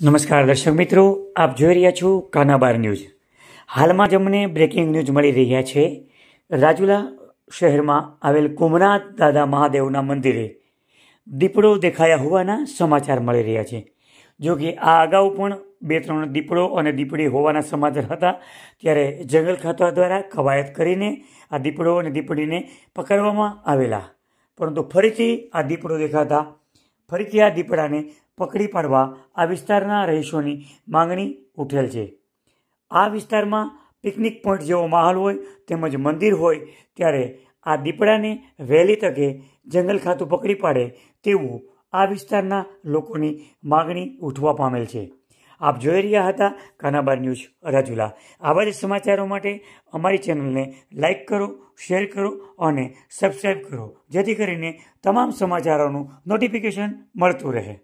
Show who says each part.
Speaker 1: નમસ્કાર દર્શક મિત્રો આપ જોઈ રહ્યા છો કાનાબાર ન્યૂઝ હાલમાં જ અમને બ્રેકિંગ ન્યૂઝ મળી રહ્યા છે રાજુલા શહેરમાં આવેલ કુમનાથ દાદા મહાદેવના મંદિરે દીપડો દેખાયા હોવાના સમાચાર મળી રહ્યા છે જો કે આ અગાઉ પણ બે ત્રણ દીપડો અને દીપડી હોવાના સમાચાર હતા ત્યારે જંગલ ખાતા દ્વારા કવાયત કરીને આ દીપડો અને દીપડીને પકડવામાં આવેલા પરંતુ ફરીથી આ દીપડો દેખાતા ફરીથી આ દીપડાને પકડી પાડવા આ વિસ્તારના રહીશોની માંગણી ઉઠેલ છે આ વિસ્તારમાં પિકનિક પોઈન્ટ જેવો માહોલ હોય તેમજ મંદિર હોય ત્યારે આ દીપડાને વહેલી તકે જંગલ ખાતું પકડી પાડે તેવું આ વિસ્તારના લોકોની માગણી ઉઠવા પામેલ છે આપ જોઈ રહ્યા હતા કાનાબાર ન્યૂઝ રાજુલા આવા જ સમાચારો માટે અમારી ચેનલને લાઇક કરો શેર કરો અને સબસ્ક્રાઈબ કરો જેથી કરીને તમામ સમાચારોનું નોટિફિકેશન મળતું રહે